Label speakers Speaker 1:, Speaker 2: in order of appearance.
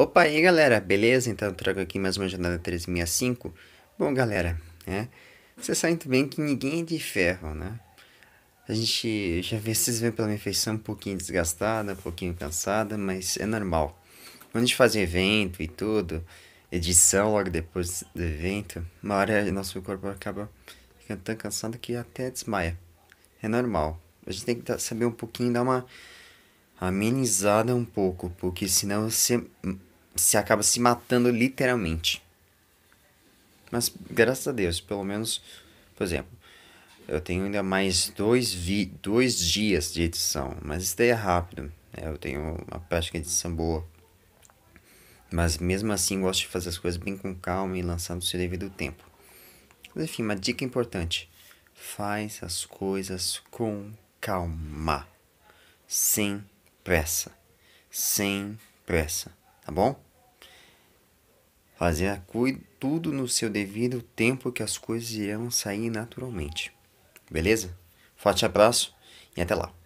Speaker 1: Opa, aí galera, beleza? Então trago aqui mais uma jornada 365. Bom, galera, né? Vocês sabem também que ninguém é de ferro, né? A gente já vê, vocês veem pela minha feição um pouquinho desgastada, um pouquinho cansada, mas é normal. Quando a gente faz evento e tudo, edição logo depois do evento, uma hora nosso corpo acaba ficando tão cansado que até desmaia. É normal. A gente tem que saber um pouquinho, dar uma amenizada um pouco, porque senão você se acaba se matando literalmente. Mas graças a Deus, pelo menos, por exemplo, eu tenho ainda mais dois, vi dois dias de edição, mas isso daí é rápido. Né? Eu tenho uma prática de edição boa. Mas mesmo assim, gosto de fazer as coisas bem com calma e lançar no seu devido tempo. Mas, enfim, uma dica importante: faz as coisas com calma, sem pressa, sem pressa, tá bom? Fazer tudo no seu devido tempo que as coisas irão sair naturalmente. Beleza? Forte abraço e até lá.